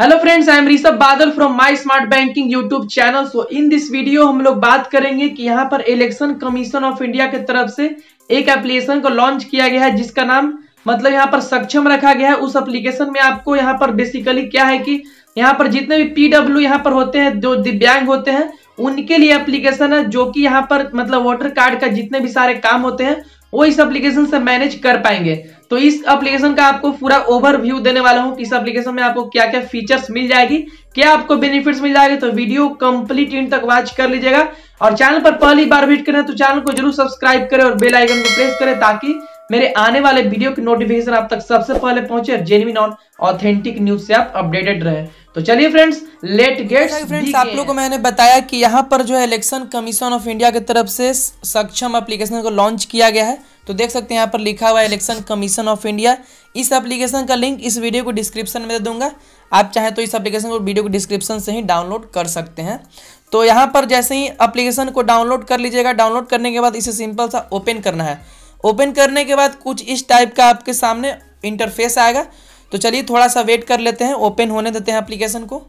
hello friends I am Rishabh Badal from my smart banking YouTube channel so in this video हम लोग बात करेंगे कि यहाँ पर इलेक्शन कमीशन ऑफ इंडिया की तरफ से एक एप्लीकेशन को लॉन्च किया गया है जिसका नाम मतलब यहाँ पर सक्षम रखा गया है उस एप्लीकेशन में आपको यहाँ पर बेसिकली क्या है कि यहाँ पर जितने भी पीडब्ल्यू यहाँ पर होते हैं जो दिव्यांग होते हैं उनके लिए एप्लीकेशन है जो कि यहाँ पर मतलब वोटर कार्ड का जितने भी सारे काम होते हैं वो इस एप्लीकेशन से मैनेज कर पाएंगे तो इस एप्लीकेशन का आपको पूरा ओवरव्यू देने वाला हूँ कि इस एप्लीकेशन में आपको क्या क्या फीचर्स मिल जाएगी क्या आपको बेनिफिट्स मिल जाएंगे तो वीडियो कंप्लीट इन तक वॉच कर लीजिएगा और चैनल पर पहली बार विजिट करें तो चैनल को जरूर सब्सक्राइब करें और बेल आइकन को प्रेस करें ताकि मेरे आने वाले वीडियो की नोटिफिकेशन आप तक सबसे पहले पहुंचे जेन्यून और ऑथेंटिक न्यूज से आप अपडेटेड रहे तो चलिए फ्रेंड्स लेट गेट फ्रेंड्स आप लोगों को मैंने बताया कि यहाँ पर जो है इलेक्शन कमीशन ऑफ इंडिया की तरफ से सक्षम एप्लीकेशन को लॉन्च किया गया है तो देख सकते हैं यहाँ पर लिखा हुआ है इलेक्शन कमीशन ऑफ इंडिया इस एप्लीकेशन का लिंक इस वीडियो को डिस्क्रिप्शन में दे दूंगा आप चाहें तो इस एप्लीकेशन को वीडियो को डिस्क्रिप्शन से ही डाउनलोड कर सकते हैं तो यहाँ पर जैसे ही अप्लीकेशन को डाउनलोड कर लीजिएगा डाउनलोड करने के बाद इसे सिंपल सा ओपन करना है ओपन करने के बाद कुछ इस टाइप का आपके सामने इंटरफेस आएगा तो चलिए थोड़ा सा वेट कर लेते हैं ओपन होने देते हैं एप्लीकेशन को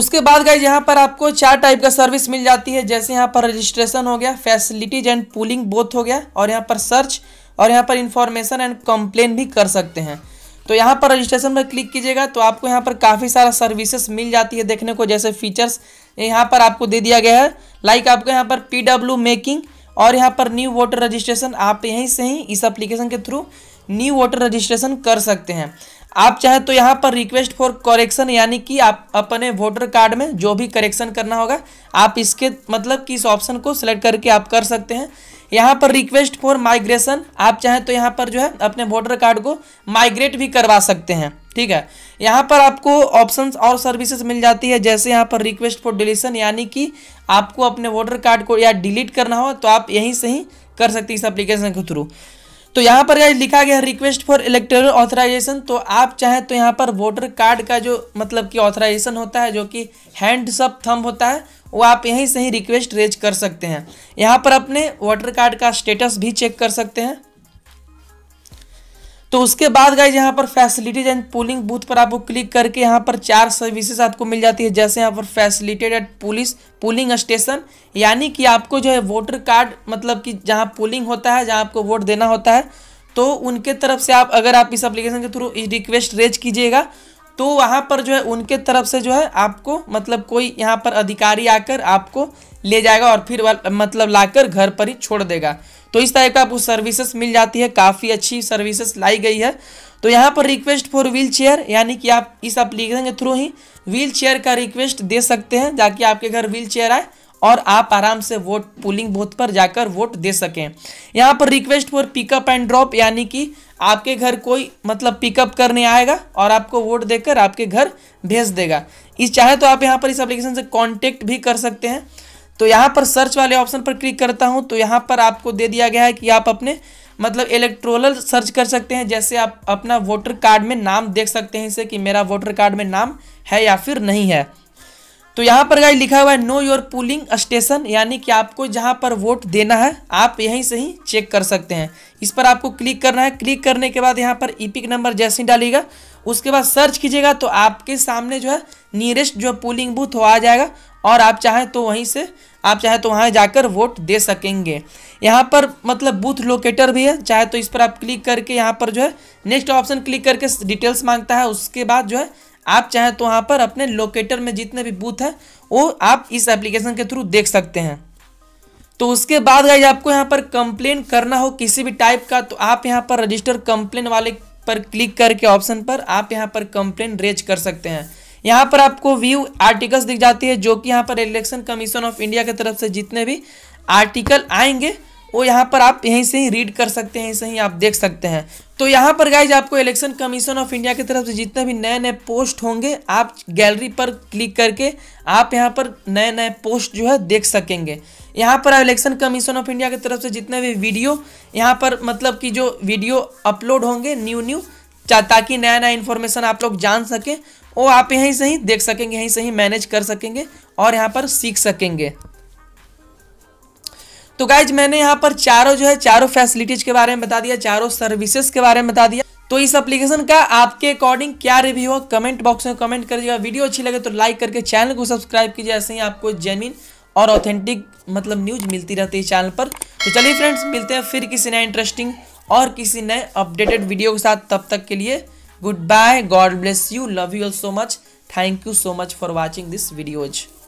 उसके बाद गाइज यहाँ पर आपको चार टाइप का सर्विस मिल जाती है जैसे यहाँ पर रजिस्ट्रेशन हो गया फैसिलिटीज एंड पुलिंग बोथ हो गया और यहाँ पर सर्च और यहाँ पर इंफॉर्मेशन एंड कंप्लेन भी कर सकते हैं तो यहाँ पर रजिस्ट्रेशन पर क्लिक कीजिएगा तो आपको यहाँ पर काफ़ी सारा सर्विसेज मिल जाती है देखने को जैसे फीचर्स यहाँ पर आपको दे दिया गया है लाइक आपको यहाँ पर पी मेकिंग और यहाँ पर न्यू वोटर रजिस्ट्रेशन आप यहीं से ही इस एप्लीकेशन के थ्रू न्यू वोटर रजिस्ट्रेशन कर सकते हैं आप चाहे तो यहाँ पर रिक्वेस्ट फॉर करेक्शन यानी कि आप अपने वोटर कार्ड में जो भी करेक्शन करना होगा आप इसके मतलब कि इस ऑप्शन को सिलेक्ट करके आप कर सकते हैं यहाँ पर रिक्वेस्ट फॉर माइग्रेशन आप चाहें तो यहाँ पर जो है अपने वोटर कार्ड को माइग्रेट भी करवा सकते हैं ठीक है यहाँ पर आपको ऑप्शंस और सर्विसेज मिल जाती है जैसे यहाँ पर रिक्वेस्ट फॉर डिलीशन यानी कि आपको अपने वोटर कार्ड को या डिलीट करना हो तो आप यहीं से ही कर सकते हैं इस एप्लीकेशन के थ्रू तो यहाँ पर यह लिखा गया है रिक्वेस्ट फॉर इलेक्टोरल ऑथराइजेशन तो आप चाहें तो यहाँ पर वोटर कार्ड का जो मतलब कि ऑथराइजेशन होता है जो कि हैंड सब थंब होता है वो आप यहीं से ही रिक्वेस्ट रेज कर सकते हैं यहाँ पर अपने वोटर कार्ड का स्टेटस भी चेक कर सकते हैं तो उसके बाद गाइज यहाँ पर फैसिलिटीज एंड पुलिंग बूथ पर आपको क्लिक करके यहाँ पर चार सर्विसेज आपको मिल जाती है जैसे यहाँ पर facilitated at police polling station यानी कि आपको जो है वोटर कार्ड मतलब कि जहाँ पुलिंग होता है जहाँ आपको वोट देना होता है तो उनके तरफ से आप अगर आप इस अप्लीकेशन के थ्रू रिक्वेस्ट रेज कीजिएगा तो वहाँ पर जो है उनके तरफ से जो है आपको मतलब कोई यहाँ पर अधिकारी आकर आपको ले जाएगा और फिर मतलब लाकर घर पर ही छोड़ देगा तो इस टाइप का आपको सर्विसेस मिल जाती है काफ़ी अच्छी सर्विसेस लाई गई है तो यहाँ पर रिक्वेस्ट फॉर व्हील चेयर यानी कि आप इस एप्लीकेशन के थ्रू ही व्हील चेयर का रिक्वेस्ट दे सकते हैं ताकि आपके घर व्हील चेयर आए और आप आराम से वोट पुलिंग बूथ पर जाकर वोट दे सकें यहाँ पर request for pickup and drop यानी कि आपके घर कोई मतलब पिकअप करने आएगा और आपको वोट देकर आपके घर भेज देगा इस चाहे तो आप यहाँ पर इस एप्लीकेशन से कांटेक्ट भी कर सकते हैं तो यहाँ पर सर्च वाले ऑप्शन पर क्लिक करता हूँ तो यहाँ पर आपको दे दिया गया है कि आप अपने मतलब इलेक्ट्रोल सर्च कर सकते हैं जैसे आप अपना वोटर कार्ड में नाम देख सकते हैं इसे कि मेरा वोटर कार्ड में नाम है या फिर नहीं है तो यहाँ पर गाइड लिखा हुआ है नो योर पुलिंग स्टेशन यानी कि आपको जहाँ पर वोट देना है आप यहीं से ही चेक कर सकते हैं इस पर आपको क्लिक करना है क्लिक करने के बाद यहाँ पर ईपिक नंबर जैसे ही डालेगा उसके बाद सर्च कीजिएगा तो आपके सामने जो है नियरेस्ट जो पोलिंग बूथ हो आ जाएगा और आप चाहें तो वहीं से आप चाहे तो वहाँ जाकर वोट दे सकेंगे यहाँ पर मतलब बूथ लोकेटर भी है चाहे तो इस पर आप क्लिक करके यहाँ पर जो है नेक्स्ट ऑप्शन क्लिक करके डिटेल्स मांगता है उसके बाद जो है आप चाहे तो वहाँ पर अपने लोकेटर में जितने भी बूथ हैं वो आप इस एप्लीकेशन के थ्रू देख सकते हैं तो उसके बाद गाइज आपको यहाँ पर कंप्लेन करना हो किसी भी टाइप का तो आप यहाँ पर रजिस्टर कंप्लेन वाले पर क्लिक करके ऑप्शन पर आप यहाँ पर कंप्लेन रेज कर सकते हैं यहाँ पर आपको व्यू आर्टिकल्स दिख जाती है जो कि यहाँ पर इलेक्शन कमीशन ऑफ इंडिया की तरफ से जितने भी आर्टिकल आएंगे वो यहाँ पर आप यहीं से ही रीड कर सकते हैं यहीं से ही आप देख सकते हैं तो यहाँ पर गाइज आपको इलेक्शन कमीशन ऑफ इंडिया की तरफ से जितने भी नए नए पोस्ट होंगे आप गैलरी पर क्लिक करके आप यहाँ पर नए नए पोस्ट जो है देख सकेंगे यहाँ पर इलेक्शन कमीशन ऑफ इंडिया की तरफ से जितने भी वीडियो यहाँ पर मतलब कि जो वीडियो अपलोड होंगे न्यू न्यू ताकि नया नया इन्फॉर्मेशन आप लोग जान सकें और आप यहीं से ही देख सकेंगे यहीं से ही मैनेज कर सकेंगे और यहाँ पर सीख सकेंगे तो गाइज मैंने यहाँ पर चारों जो है चारों फैसिलिटीज के बारे में बता दिया चारों सर्विसेज के बारे में बता दिया तो इस एप्लीकेशन का आपके अकॉर्डिंग क्या रिव्यू हो कमेंट बॉक्स में कमेंट कर दीजिएगा वीडियो अच्छी लगे तो लाइक करके चैनल को सब्सक्राइब कीजिए ऐसे ही आपको जेनविन और ऑथेंटिक मतलब न्यूज मिलती रहती है चैनल पर तो चलिए फ्रेंड्स मिलते हैं फिर किसी नए इंटरेस्टिंग और किसी नए अपडेटेड वीडियो के साथ तब तक के लिए goodbye God bless you love you all so much thank you so much for watching this videos